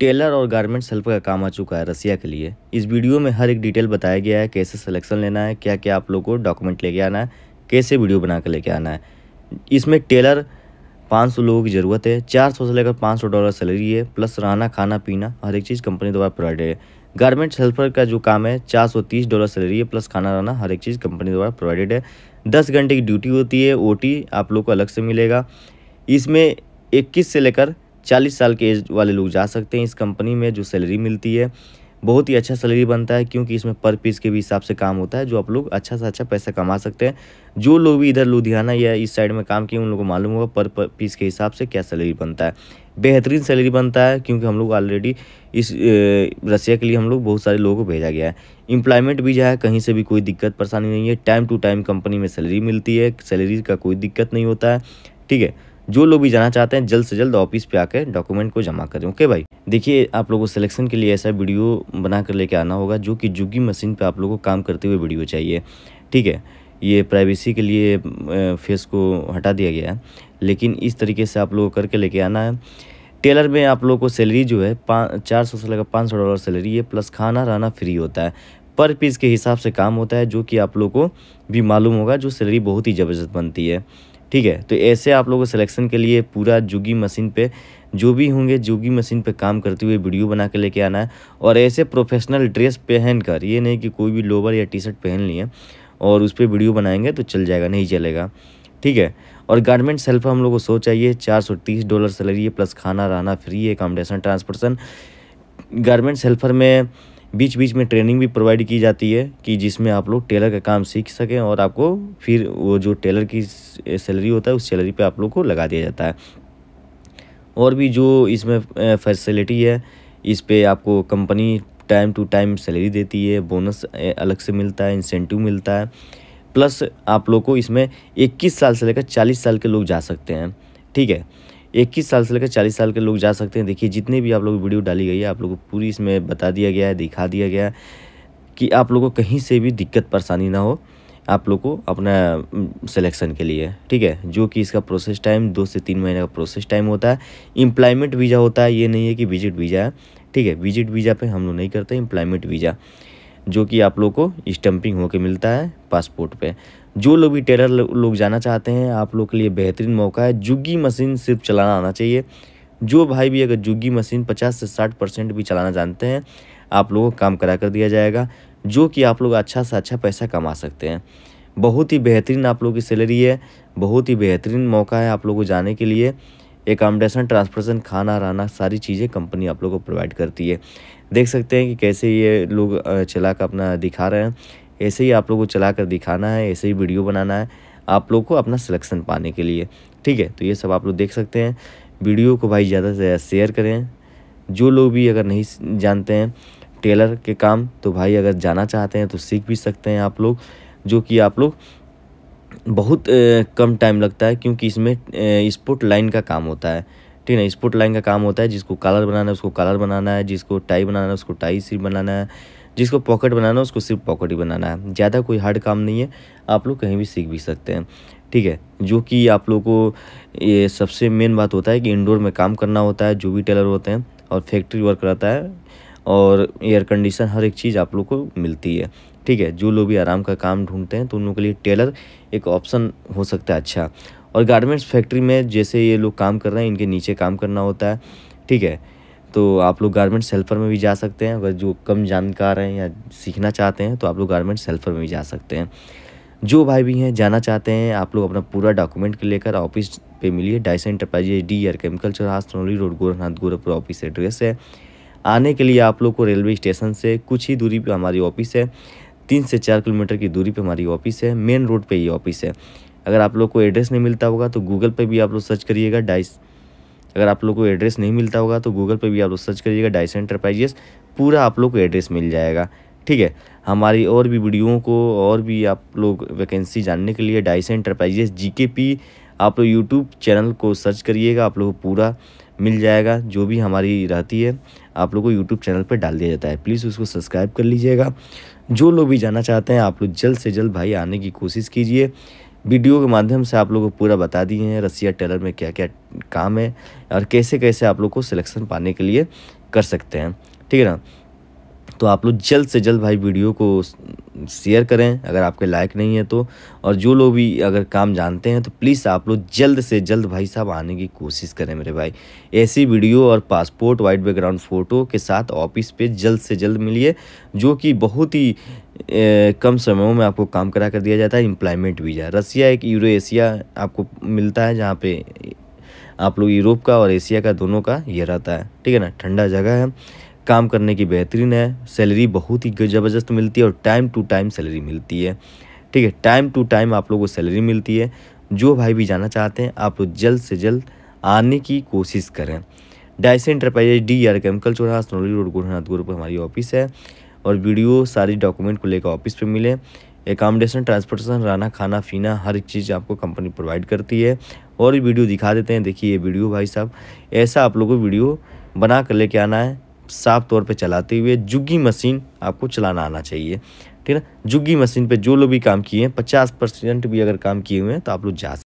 Taylor और garments help का काम आ चुका है रसिया के लिए इस वीडियो में हर एक डिटेल बताया गया है कैसे सिलेक्शन लेना है क्या क्या आप लोग को डॉक्यूमेंट लेके आना है कैसे वीडियो बना कर लेके आना है इसमें टेलर 500 लोगों की ज़रूरत है 400 से लेकर 500 डॉलर सैलरी है प्लस रहना खाना पीना हर एक चीज़ कंपनी द्वारा प्रोवाइडेड है गारमेंट्स हेल्पर का जो काम है चार डॉलर सैलरी है प्लस खाना रहना हर एक चीज़ कंपनी द्वारा प्रोवाइडेड है दस घंटे की ड्यूटी होती है ओ आप लोग को अलग से मिलेगा इसमें इक्कीस से लेकर चालीस साल के एज वाले लोग जा सकते हैं इस कंपनी में जो सैलरी मिलती है बहुत ही अच्छा सैलरी बनता है क्योंकि इसमें पर पीस के भी हिसाब से काम होता है जो आप लोग अच्छा से अच्छा पैसा कमा सकते हैं जो लोग भी इधर लुधियाना या इस साइड में काम किए उन लोगों को मालूम होगा पर, पर पीस के हिसाब से क्या सैलरी बनता है बेहतरीन सैलरी बनता है क्योंकि हम लोग ऑलरेडी इस रसिया के लिए हम लोग बहुत सारे लोगों को भेजा गया है इम्प्लॉयमेंट भी जहाँ कहीं से भी कोई दिक्कत परेशानी नहीं है टाइम टू टाइम कंपनी में सैलरी मिलती है सैलरी का कोई दिक्कत नहीं होता है ठीक है जो लोग भी जाना चाहते हैं जल्द से जल्द ऑफिस पे आकर डॉक्यूमेंट को जमा करें ओके भाई देखिए आप लोगों को सिलेक्शन के लिए ऐसा वीडियो बना कर लेके आना होगा जो कि जुगी मशीन पे आप लोगों को काम करते हुए वीडियो चाहिए ठीक है ये प्राइवेसी के लिए फेस को हटा दिया गया है लेकिन इस तरीके से आप लोग करके लेके आना है टेलर में आप लोग को सैलरी जो है पाँच चार सौ से लगभग पाँच सौ डॉलर सैलरी है प्लस खाना रहना फ्री होता है पर पीस के हिसाब से काम होता है जो कि आप लोग को भी मालूम होगा जो सैलरी बहुत ही ज़बरदस्त बनती है ठीक है तो ऐसे आप लोगों को सिलेक्शन के लिए पूरा जुगी मशीन पे जो भी होंगे जुगी मशीन पे काम करते हुए वीडियो बना के लेके आना है और ऐसे प्रोफेशनल ड्रेस पहन कर ये नहीं कि कोई भी लोवर या टी शर्ट पहन लिए और उस पर वीडियो बनाएंगे तो चल जाएगा नहीं चलेगा ठीक है और गारमेंट सेल्फ हम लोग को सो चाहिए चार सौ तीस डॉलर सैलरी है प्लस खाना रहना फ्री है अकामडेशन ट्रांसपोर्टेशन गारमेंट सेल्फर में बीच बीच में ट्रेनिंग भी प्रोवाइड की जाती है कि जिसमें आप लोग टेलर का काम सीख सकें और आपको फिर वो जो टेलर की सैलरी होता है उस सैलरी पे आप लोग को लगा दिया जाता है और भी जो इसमें फैसिलिटी है इस पर आपको company time to time salary देती है बोनस अलग से मिलता है इंसेंटिव मिलता है प्लस आप लोग को इसमें इक्कीस साल से लेकर चालीस साल के लोग जा सकते हैं ठीक है इक्कीस साल से लेकर चालीस साल के लोग जा सकते हैं देखिए जितने भी आप लोग वीडियो डाली गई है आप लोग को पूरी इसमें बता दिया गया है दिखा दिया गया है कि आप लोगों को कहीं से भी दिक्कत परेशानी ना हो आप लोग को अपना सिलेक्शन के लिए ठीक है जो कि इसका प्रोसेस टाइम दो से तीन महीने का प्रोसेस टाइम होता है एम्प्लॉयमेंट वीज़ा होता है ये नहीं है कि विजिट वीज़ा है ठीक है विजिट वीज़ा पे हम लोग नहीं करते एम्प्लॉयमेंट वीज़ा जो कि आप लोग को स्टम्पिंग होके मिलता है पासपोर्ट पे जो लोग भी टेलर लोग जाना चाहते हैं आप लोग के लिए बेहतरीन मौका है जुग्गी मशीन सिर्फ चलाना आना चाहिए जो भाई भी अगर जुग्गी मशीन 50 से 60 परसेंट भी चलाना जानते हैं आप लोगों को काम करा कर दिया जाएगा जो कि आप लोग अच्छा से अच्छा पैसा कमा सकते हैं बहुत ही बेहतरीन आप लोगों की सैलरी है बहुत ही बेहतरीन मौका है आप लोगों को जाने के लिए एकामडेशन ट्रांसपोर्टेशन खाना रहना सारी चीज़ें कंपनी आप लोगों को प्रोवाइड करती है देख सकते हैं कि कैसे ये लोग चला कर अपना दिखा रहे हैं ऐसे ही आप लोग को चला कर दिखाना है ऐसे ही वीडियो बनाना है आप लोग को अपना सिलेक्शन पाने के लिए ठीक है तो ये सब आप लोग देख सकते हैं वीडियो को भाई ज़्यादा से ज़्यादा शेयर करें जो लोग भी अगर नहीं जानते हैं टेलर के काम तो भाई अगर जाना चाहते हैं तो सीख भी सकते हैं आप लोग जो कि आप लोग बहुत कम टाइम लगता है क्योंकि इसमें स्पोर्ट लाइन का काम होता है ठीक है स्पोर्ट लाइन का काम होता है जिसको कलर बनाना है उसको कलर बनाना है जिसको टाई बनाना है उसको टाई सी बनाना है जिसको पॉकेट बनाना है उसको सिर्फ पॉकेट ही बनाना है ज़्यादा कोई हार्ड काम नहीं है आप लोग कहीं भी सीख भी सकते हैं ठीक है जो कि आप लोग को ये सबसे मेन बात होता है कि इंडोर में काम करना होता है जो भी टेलर होते हैं और फैक्ट्री वर्क रहता है और एयर कंडीशन हर एक चीज़ आप लोग को मिलती है ठीक है जो लोग भी आराम का काम ढूंढते हैं तो उन लोगों के लिए टेलर एक ऑप्शन हो सकता है अच्छा और गारमेंट्स फैक्ट्री में जैसे ये लोग काम कर रहे हैं इनके नीचे काम करना होता है ठीक है तो आप लोग गारमेंट सेल्फर में भी जा सकते हैं अगर जो कम जानकार हैं या सीखना चाहते हैं तो आप लोग गारमेंट सेल्फर में भी जा सकते हैं जो भाई भी हैं जाना चाहते हैं आप लोग अपना पूरा डॉक्यूमेंट लेकर ऑफिस पे मिलिए Dice enterprises D R chemical चौराहा road Gorakhnath Gorakhpur office address है आने के लिए आप लोग को रेलवे स्टेशन से कुछ ही दूरी पर हमारी ऑफिस है तीन से चार किलोमीटर की दूरी पर हमारी ऑफिस है मेन रोड पर ये ऑफिस है अगर आप लोग को एड्रेस नहीं मिलता होगा तो गूगल पर भी आप लोग सर्च करिएगा डाइस अगर आप लोग को एड्रेस नहीं मिलता होगा तो गूगल पर भी आप लोग सर्च करिएगा डाइस एंटरप्राइजेस पूरा आप लोग को एड्रेस मिल जाएगा ठीक है हमारी और भी वीडियो को और भी आप लोग वैकेंसी जानने के लिए डाइस इंटरप्राइजेस जी के पी आप लोग यूट्यूब चैनल को सर्च करिएगा आप लोग को पूरा मिल जाएगा जो भी हमारी रहती है आप लोग को यूट्यूब चैनल पर डाल दिया जाता है प्लीज़ उसको सब्सक्राइब कर लीजिएगा जो लोग भी जाना चाहते हैं आप लोग जल्द से जल्द भाई आने की कोशिश कीजिए वीडियो के माध्यम से आप लोगों को पूरा बता दिए हैं रसिया टेलर में क्या क्या काम है और कैसे कैसे आप लोग को सिलेक्शन पाने के लिए कर सकते हैं ठीक है ना तो आप लोग जल्द से जल्द भाई वीडियो को शेयर करें अगर आपके लायक नहीं है तो और जो लोग भी अगर काम जानते हैं तो प्लीज़ आप लोग जल्द से जल्द भाई साहब आने की कोशिश करें मेरे भाई ऐसी वीडियो और पासपोर्ट वाइट बैकग्राउंड फ़ोटो के साथ ऑफिस पे जल्द से जल्द मिलिए जो कि बहुत ही कम समयों में आपको काम करा कर दिया जाता है एम्प्लॉयमेंट वीज़ा रसिया एक यूरो एशिया आपको मिलता है जहाँ पे आप लोग यूरोप का और एशिया का दोनों का ये रहता है ठीक है ना ठंडा जगह है काम करने की बेहतरीन है सैलरी बहुत ही ज़बरदस्त मिलती है और टाइम टू टाइम सैलरी मिलती है ठीक है टाइम टू टाइम आप लोग को सैलरी मिलती है जो भाई भी जाना चाहते हैं आप लोग जल्द से जल्द आने की कोशिश करें Daisy enterprises D R chemical चौराहा सोनौली रोड गुरनाथ पर हमारी ऑफिस है और वीडियो सारी डॉक्यूमेंट को लेकर ऑफिस पे मिले एकामडेशन ट्रांसपोर्टेशन रहना खाना पीना हर एक चीज़ आपको कंपनी प्रोवाइड करती है और वीडियो दिखा देते हैं देखिए ये वीडियो भाई साहब ऐसा आप लोगों को वीडियो बना कर लेके आना है साफ तौर पे चलाते हुए जुग्गी मशीन आपको चलाना आना चाहिए ठीक है जुग्गी मशीन पे जो लोग भी काम किए हैं पचास परसेंट भी अगर काम किए हुए हैं तो आप लोग जा